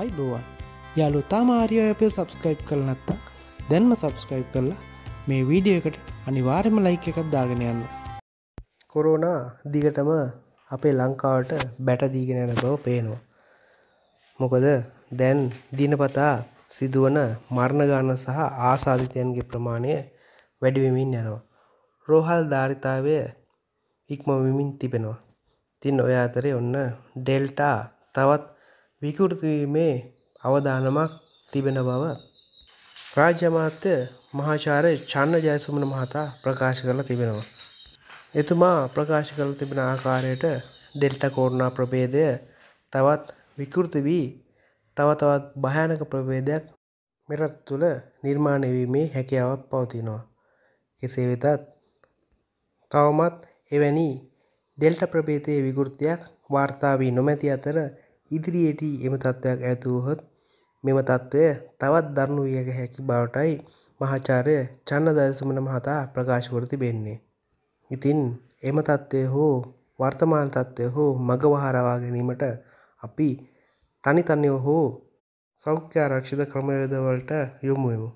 අයිබෝවන් යාලු තාම ආරියප සබස්ක්‍රයිප් කල නැත්තක් දැන්ම සබස්ක්‍රයිප් කරලා මේ වීඩියකට අනිවාර්යම ලයික එකත් දාගෙන යන්න කොරෝනා දිගටම අපේ ලංකාවට බැටදීගෙන යන බව පේනවා මොකද දැන් දිනපතා සිදුවන මරණගාන සහ ආසාධිතයන්ගේ ප්‍රමාණය වැඩිවෙමින් යනවා රෝහල් ධාරිතාවය ඉක්මවිමින් තිබෙනවා තින් ඔය අතරේ ඔන්න ඩෙල්ටා තවත් විකෘතිවීමේ අවධානමක් තිබෙන බව රාජ්‍යමාත්‍ය මහාචාරය චන්න ජයසුමන මහතා ප්‍රකාශ කරලා තිබෙනවා. එතුමා ප්‍රකාශ කළ තිබෙන ආකාරයට ඩෙල්ට කෝරුණා ප්‍රභේදය තවත් විකෘති වී තව තවත් භයානක ප්‍රවේදයක් මෙරත් තුළ නිර්මාණයවීමේ හැකියාවක් පවතිනවා. කෙසේ වෙතත් තවමත් එවැනි ඩෙල්ට ප්‍රභේතයේ විකෘතියක් වාර්තාාවී නොමැති අතර ඉදිරියේදී එම තත්ත්වයක් ඇතුවහොත් මෙම තත්ත්වය තවත් දරණු වියග හැකි බවටයි මහාචාරය චන්න දයසමන මහතා ප්‍රකාශවරති බෙන්නේ. ඉතින් එම තත්ත්වය හෝ වර්තමාන තත්ත්වය හෝ මගවහරවා ගැනීමට අපි තනිතන්නයෝ හෝ සෞඛ්‍යාරක්ෂිත ක්‍රමයදවලට යොමුයමු.